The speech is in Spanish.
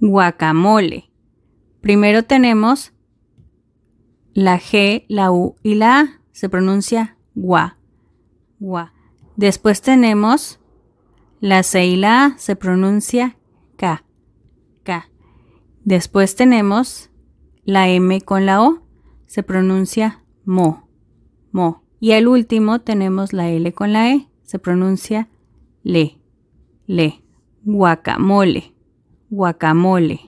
guacamole. Primero tenemos la G, la U y la A. Se pronuncia gua. Gua. Después tenemos la C y la A. Se pronuncia K. K. Después tenemos la M con la O. Se pronuncia mo. Mo. Y al último tenemos la L con la E. Se pronuncia le. Le. Guacamole guacamole